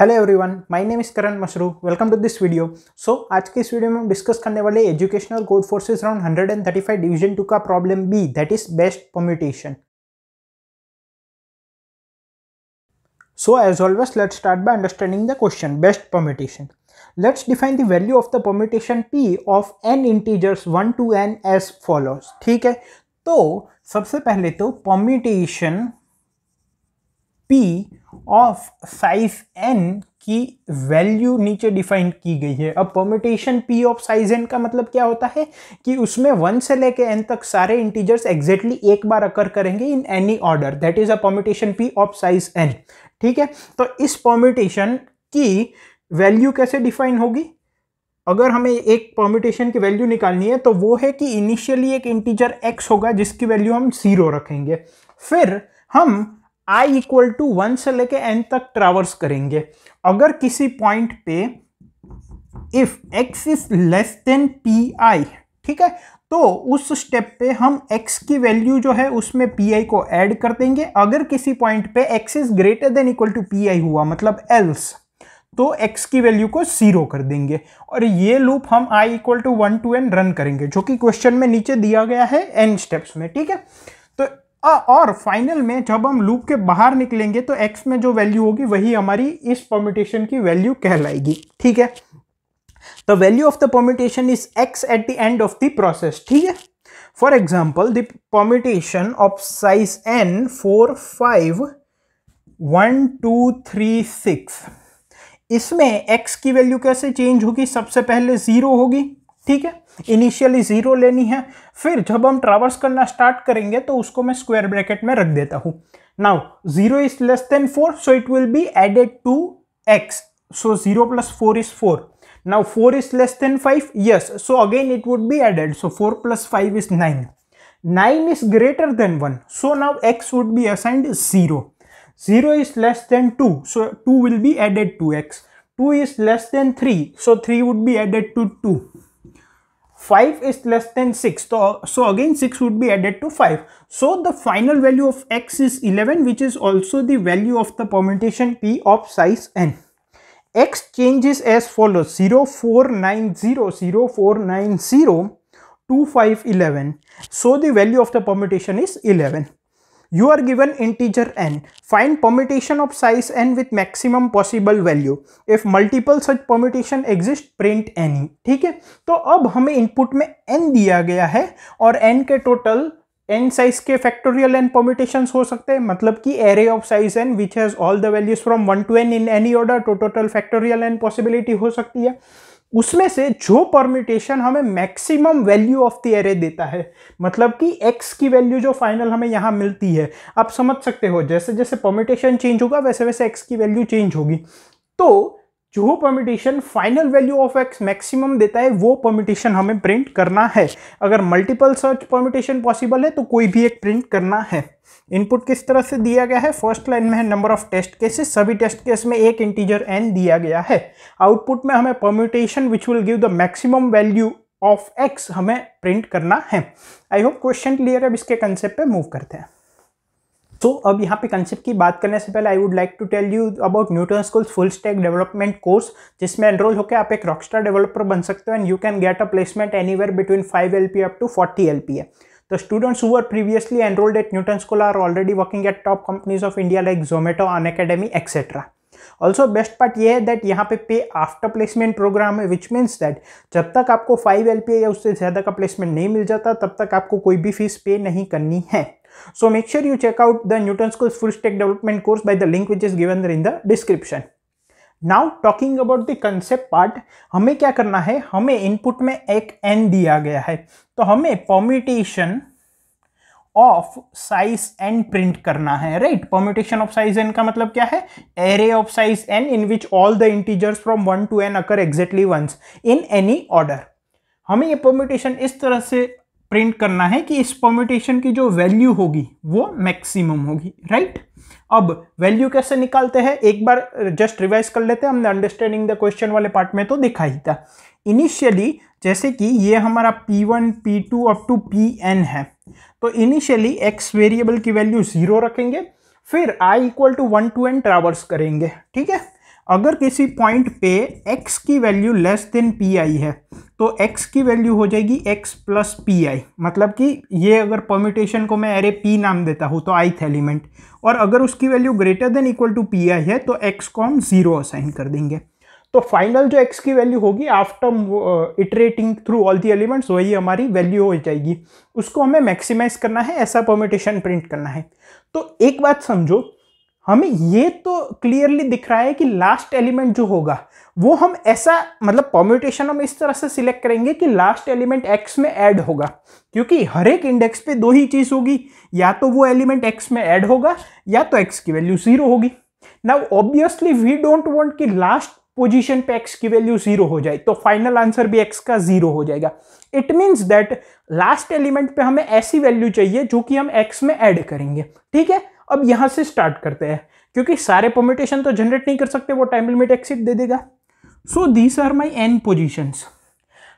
Hello everyone my name is Karan Mashru welcome to this video so आज के इस वीडियो में हम डिस्कस करने वाले educational Codeforces around 135 division two का problem B that is best permutation so as always let's start by understanding the question best permutation let's define the value of the permutation P of N integers one to N as follows. ठीक है तो सबसे पहले तो permutation P of size N की value नीचे define की गई है अब permutation P of size N का मतलब क्या होता है कि उसमें वन से लेके एन तक सारे इंटीजर्स एग्जैक्टली एक बार अकर करेंगे in any order that is a permutation P of size N ठीक है तो इस परमिटेशन की वैल्यू कैसे डिफाइन होगी अगर हमें एक परमिटेशन की वैल्यू निकालनी है तो वो है कि इनिशियली एक इंटीजर एक्स होगा जिसकी वैल्यू हम जीरो रखेंगे फिर हम आई इक्वल टू वन से लेके एन तक ट्रावर्स करेंगे अगर किसी पॉइंट पे if X is less than P I ठीक है तो उस स्टेप पे हम x की वैल्यू जो है उसमें पी आई को ऐड कर देंगे अगर किसी पॉइंट पे x is greater than equal to P I हुआ मतलब एल्स तो x की वैल्यू को जीरो कर देंगे और ये लूप हम i equal to one to N run करेंगे जो कि क्वेश्चन में नीचे दिया गया है एन स्टेप्स में ठीक है और फाइनल में जब हम लूप के बाहर निकलेंगे तो एक्स में जो वैल्यू होगी वही हमारी इस परम्यूटेशन की वैल्यू कहलाएगी ठीक है the value of the permutation is X at the end of the process ठीक है for example the of size N four five one two three six इसमें x की वैल्यू कैसे चेंज होगी सबसे पहले ज़ीरो होगी ठीक है इनिशियली ज़ीरो लेनी है फिर जब हम ट्रावर्स करना स्टार्ट करेंगे तो उसको मैं स्क्वायर ब्रैकेट में रख देता हूँ now zero is less than four so it will be added to X so zero plus four is four now four is less than five yes so again it would be added so four plus five is nine nine is greater than one so now X would be assigned zero zero is less than two so two will be added to X two is less then three so three would be added to two 5 is less than 6 so, so again 6 would be added to 5 so the final value of x is 11 which is also the value of the permutation p of size n x changes as follows 0 4 9 0 0 4 9 0 2 5 11 so the value of the permutation is 11 You are given integer n. Find permutation of size n with maximum possible value. If multiple such permutation exist, print any. ठीक है तो अब हमें input में n दिया गया है और n के टोटल एन साइज के फैक्टोरियल एन परमिटेशन हो सकते हैं मतलब कि array of size N which has all the values from one to N in any order total factorial N possibility हो सकती है उसमें से जो परमिटेशन हमें maximum value of the array देता है मतलब कि एक्स की वैल्यू जो फाइनल हमें यहाँ मिलती है आप समझ सकते हो जैसे जैसे परमिटेशन चेंज होगा वैसे वैसे एक्स की वैल्यू चेंज होगी तो जो permutation final value of X maximum देता है वो परमिटेशन हमें प्रिंट करना है अगर मल्टीपल सर्च परमिटेशन पॉसिबल है तो कोई भी एक प्रिंट करना है इनपुट किस तरह से दिया गया है फर्स्ट लाइन में है नंबर ऑफ टेस्ट केसेस सभी टेस्ट केस में एक इंटीजर एन दिया गया है आउटपुट में हमें permutation which will give the maximum value of X हमें प्रिंट करना है आई होप क्वेश्चन क्लियर अब इसके कंसेप्ट मूव करते हैं तो अब यहाँ पे कंसेप्ट की बात करने से पहले I would like to tell you about Newton School full stack development course जिसमें एनरोल होकर आप एक रॉकस्टार डेवलपर बन सकते हो and you can get a placement anywhere between five L P up to forty L P है तो students हुआ previously enrolled at Newton School are already working at top companies of India like Zomato un Unacademy, et cetera also best part ये है that यहाँ पे पे after placement programme है which means that जब तक आपको फाइव एल या उससे ज़्यादा का प्लेसमेंट नहीं मिल जाता तब तक आपको कोई भी फीस पे नहीं करनी है So make sure you check out the Newton School's full stack development course by the link which is given there in the description. Now talking about the concept part हमें क्या करना है हमें इनपुट में एक एन दिया गया है तो हमें permutation of size N print करना है right permutation of size N का मतलब क्या है array of size N in which all the integers from one to N occur exactly once in any order हमें ये परम्यूटेशन इस तरह से प्रिंट करना है कि इस परम्यूटेशन की जो वैल्यू होगी वो मैक्सिमम होगी राइट अब वैल्यू कैसे निकालते हैं एक बार जस्ट रिवाइज कर लेते हैं हमने अंडरस्टैंडिंग द क्वेश्चन वाले पार्ट में तो दिखा ही था इनिशियली जैसे कि ये हमारा P1, P2 up to Pn है तो इनिशियली x वेरिएबल की वैल्यू ज़ीरो रखेंगे फिर i equal to one to N traverse करेंगे ठीक है अगर किसी पॉइंट पे x की value less than P I है तो x की वैल्यू हो जाएगी x प्लस पी आई मतलब कि ये अगर परम्यूटेशन को मैं एरे p नाम देता हूँ तो ith एलिमेंट और अगर उसकी value greater than equal to P I है तो x को हम ज़ीरो असाइन कर देंगे तो फाइनल जो x की वैल्यू होगी after iterating through all the elements वही हमारी वैल्यू हो जाएगी उसको हमें मैक्सिमाइज करना है ऐसा परम्यूटेशन प्रिंट करना है तो एक बात समझो हमें ये तो क्लियरली दिख रहा है कि लास्ट एलिमेंट जो होगा वो हम ऐसा मतलब पॉम्यूटेशन हम इस तरह से सिलेक्ट करेंगे कि लास्ट एलिमेंट एक्स में ऐड होगा क्योंकि हर एक इंडेक्स पे दो ही चीज़ होगी या तो वो एलिमेंट एक्स में ऐड होगा या तो एक्स की वैल्यू जीरो होगी now obviously we don't want कि लास्ट पोजिशन पे एक्स की वैल्यू जीरो हो जाए तो फाइनल आंसर भी एक्स का जीरो हो जाएगा it means that last element पे हमें ऐसी वैल्यू चाहिए जो कि हम एक्स में ऐड करेंगे ठीक है अब यहाँ से स्टार्ट करते हैं क्योंकि सारे परमिटेशन तो जनरेट नहीं कर सकते वो टाइम लिमिट एक्सिट दे देगा so these are my N positions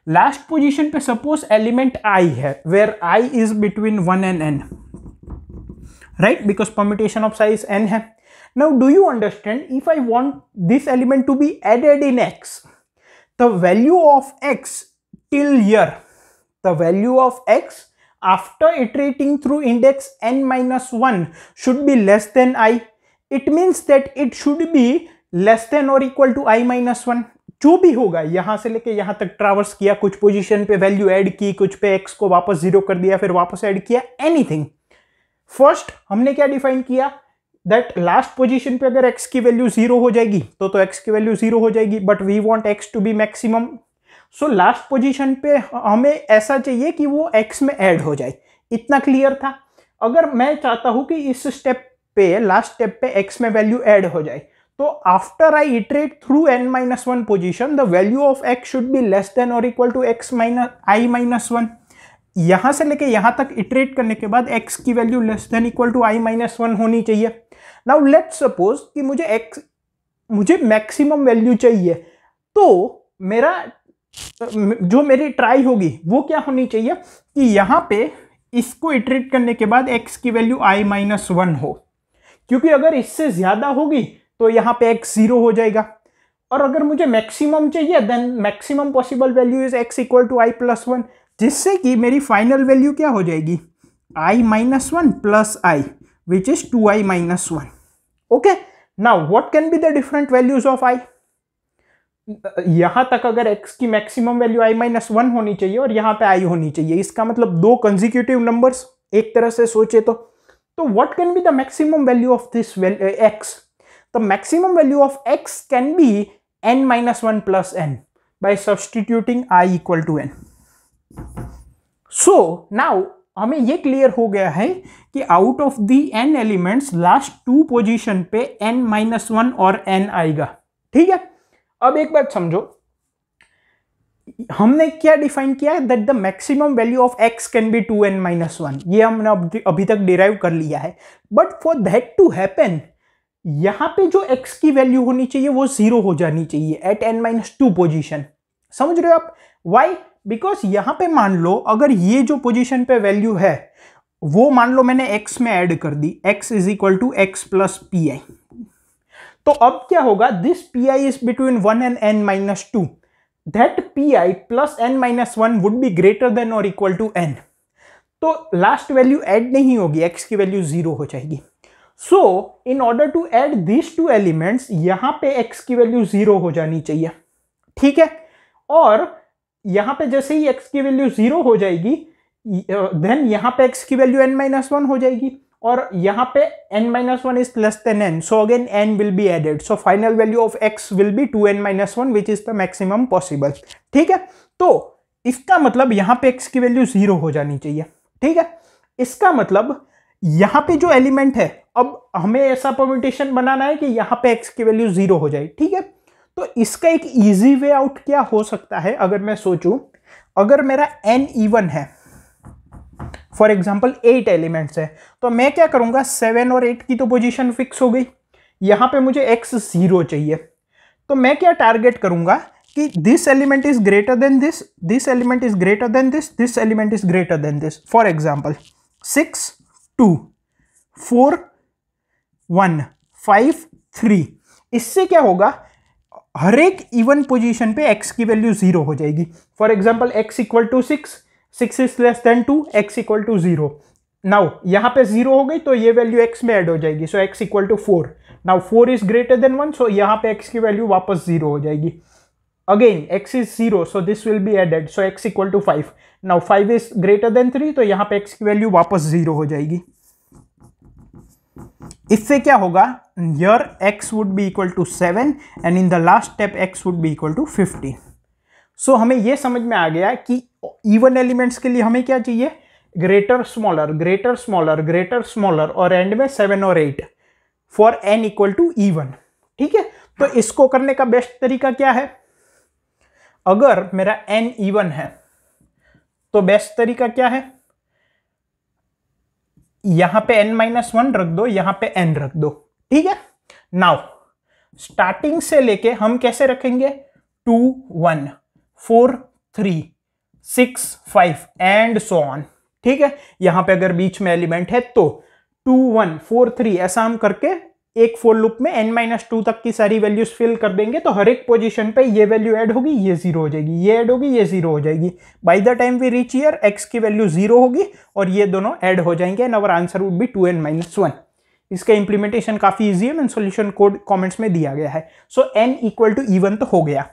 last position पे सपोज एलिमेंट आई है where I is between one and N right because permutation of size N है now do you understand if I want this element to be added in X the value of X till here the value of X after iterating through index n minus 1 should be less than i. It means that it should be less than or equal to i minus 1. जो भी होगा यहां से लेके यहां तक traverse किया कुछ पोजीशन पे वैल्यू ऐड की कुछ पे एक्स को वापस जीरो कर दिया फिर वापस ऐड किया एनीथिंग फर्स्ट हमने क्या डिफाइन किया दैट लास्ट पोजीशन पे अगर एक्स की वैल्यू जीरो हो जाएगी तो तो एक्स की वैल्यू जीरो हो जाएगी but we want X to be maximum so last position पे हमें ऐसा चाहिए कि वो एक्स में ऐड हो जाए इतना क्लियर था अगर मैं चाहता हूँ कि इस स्टेप पे लास्ट स्टेप पे एक्स में वैल्यू ऐड हो जाए तो after I iterate through N minus one position the value of X should be less than और equal to X minus I minus one यहाँ से लेके यहाँ तक इटरेट करने के बाद एक्स की value less than equal to I minus one होनी चाहिए नाउ लेट सपोज कि मुझे एक्स मुझे मैक्सिमम वैल्यू चाहिए तो मेरा जो मेरी ट्राई होगी वो क्या होनी चाहिए कि यहाँ पे इसको इट्रीट करने के बाद एक्स की वैल्यू आई माइनस वन हो क्योंकि अगर इससे ज़्यादा होगी तो यहाँ पे एक्स ज़ीरो हो जाएगा और अगर मुझे मैक्सिमम चाहिए then maximum possible value is X equal to I plus one जिससे कि मेरी फाइनल वैल्यू क्या हो जाएगी I minus one plus I which is two I minus one okay now what can be the different values of I यहां तक अगर x की maximum value i minus one होनी चाहिए और यहां पे i होनी चाहिए इसका मतलब दो कंजिक्यूटिव नंबर्स एक तरह से सोचे तो तो what can be the maximum value of this x the maximum value of x can be n minus one plus N by substituting i equal to n. So now हमें ये clear हो गया है कि out of the N elements last two position पे N minus one और N आएगा ठीक है अब एक बात समझो हमने क्या डिफाइन किया है that the maximum value of X can be two N minus one ये हमने अभी तक डिराइव कर लिया है but for that to happen यहाँ पे जो एक्स की वैल्यू होनी चाहिए वो जीरो हो जानी चाहिए at N minus two position समझ रहे हो आप वाई बिकॉज यहाँ पे मान लो अगर ये जो पोजिशन पे वैल्यू है वो मान लो मैंने एक्स में एड कर दी X is equal to X plus P I तो अब क्या होगा this P I is between one and N minus two that P I plus N minus one would be greater than और equal to N तो last value add नहीं होगी X की value zero हो जाएगी so in order to add this two elements यहाँ पे X की वैल्यू जीरो हो जानी चाहिए ठीक है और यहाँ पे जैसे ही एक्स की वैल्यू जीरो हो जाएगी देन यहाँ पे एक्स की वैल्यू एन माइनस वन हो जाएगी और यहाँ पे n minus one is less than n so again n will be added so final value of x will be 2n N minus one which is the maximum possible ठीक है तो इसका मतलब यहाँ पे x की वैल्यू जीरो हो जानी चाहिए ठीक है इसका मतलब यहाँ पे जो एलिमेंट है अब हमें ऐसा परमिटेशन बनाना है कि यहाँ पे x की वैल्यू जीरो हो जाए ठीक है तो इसका एक ईजी वे आउट क्या हो सकता है अगर मैं सोचू अगर मेरा एन ईवन है फॉर एग्जाम्पल एट एलिमेंट्स है तो मैं क्या करूँगा सेवन और एट की तो पोजिशन फिक्स हो गई यहाँ पर मुझे एक्स ज़ीरो चाहिए तो मैं क्या टारगेट करूँगा कि this element is greater than this this element is greater than this this element is greater than this for example six two four one five three इससे क्या होगा हर एक इवन पोजिशन पे एक्स की वैल्यू ज़ीरो हो जाएगी for example X equal to six six is less than two X equal to zero now यहाँ पे जीरो हो गई तो ये वैल्यू एक्स में ऐड हो जाएगी so X equal to four now four is greater than one so यहाँ पे एक्स की वैल्यू वापस जीरो हो जाएगी again X is zero so this will be added so X equal to five now five is greater than three तो यहाँ पे X की वैल्यू वापस जीरो हो जाएगी इससे क्या होगा here X would be equal to seven and in the last step X would be equal to fifteen so हमें यह समझ में आ गया कि इवन एलिमेंट्स के लिए हमें क्या चाहिए greater smaller greater smaller greater smaller और एंड में सेवन और eight for N equal to even ठीक है तो इसको करने का बेस्ट तरीका क्या है अगर मेरा एन ईवन है तो बेस्ट तरीका क्या है यहां पे एन माइनस वन रख दो यहां पे एन रख दो ठीक है नाउ स्टार्टिंग से लेके हम कैसे रखेंगे two one four three six five and so on ठीक है यहां पे अगर बीच में एलिमेंट है तो टू वन फोर थ्री ऐसा हम करके एक फोर लूप में एन माइनस टू तक की सारी वैल्यूज फिल कर देंगे तो हर एक पोजीशन पे ये वैल्यू ऐड होगी ये जीरो हो जाएगी ये ऐड होगी ये जीरो हो जाएगी by the time we reach here X की वैल्यू जीरो होगी और ये दोनों ऐड हो जाएंगे and our answer would be two N minus one इसका इंप्लीमेंटेशन काफ़ी ईजी है मैं सोल्यूशन कोड कॉमेंट्स में दिया गया है so N equal to even तो हो गया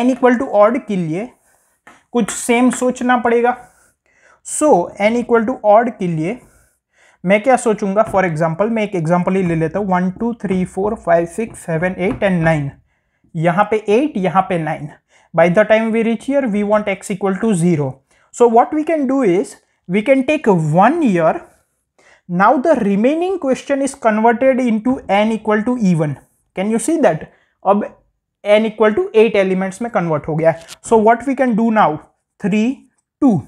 एन इक्वल टू ऑड के लिए कुछ सेम सोचना पड़ेगा so N equal to odd के लिए मैं क्या सोचूंगा फॉर एग्जाम्पल मैं एक एग्जाम्पल ही ले लेता हूँ one two three four five six seven eight and nine यहाँ पे एट यहाँ पे nine by the time we reach here we want X equal to zero so what we can do is we can take one here now the remaining question is converted into N equal to even. Can you see that अब N equal to eight elements में convert हो गया है सो what we can do now three two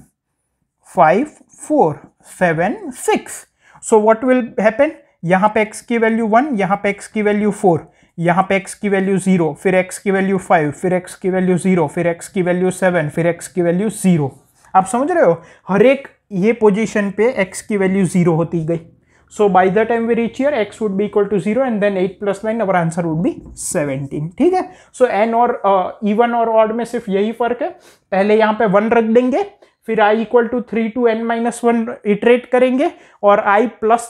five four seven six so what will happen यहाँ पे X की value one यहाँ पे एक्स की वैल्यू फोर यहाँ पे एक्स की वैल्यू जीरो फिर एक्स की वैल्यू फाइव फिर एक्स की वैल्यू जीरो फिर एक्स की वैल्यू सेवन फिर एक्स की वैल्यू जीरो आप समझ रहे हो हर एक ये पोजीशन पे एक्स की वैल्यू जीरो होती गई so by the time we reach here X would be equal to zero and then eight plus nine our answer would be 17 ठीक है सो एन और इवन uh, और ऑड में सिर्फ यही फर्क है पहले यहाँ पे वन रख देंगे फिर I equal to three to N minus one iterate करेंगे और आई प्लस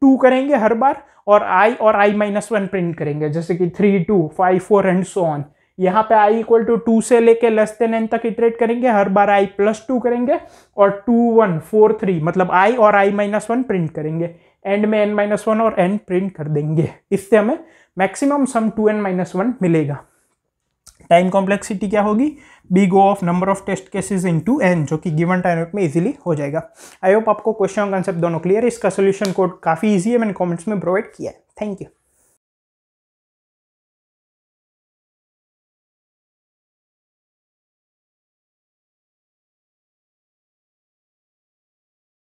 टू करेंगे हर बार और आई और आई माइनस वन प्रिंट करेंगे जैसे कि three two five four and so on यहाँ पे i इक्वल टू टू से लेके लेस देन एन तक इटरेट करेंगे हर बार i प्लस टू करेंगे और टू वन फोर थ्री मतलब i और i माइनस वन प्रिंट करेंगे एंड में एन माइनस वन और एन प्रिंट कर देंगे इससे हमें maximum sum two N minus one मिलेगा टाइम कॉम्प्लेक्सिटी क्या होगी big O of number of test cases into N जो कि गिवन टाइम में इजीली हो जाएगा आई होप आपको क्वेश्चन और कंसेप्ट दोनों क्लियर है इसका सोल्यूशन कोड काफ़ी ईजी है मैंने कॉमेंट्स में प्रोवाइड किया है थैंक यू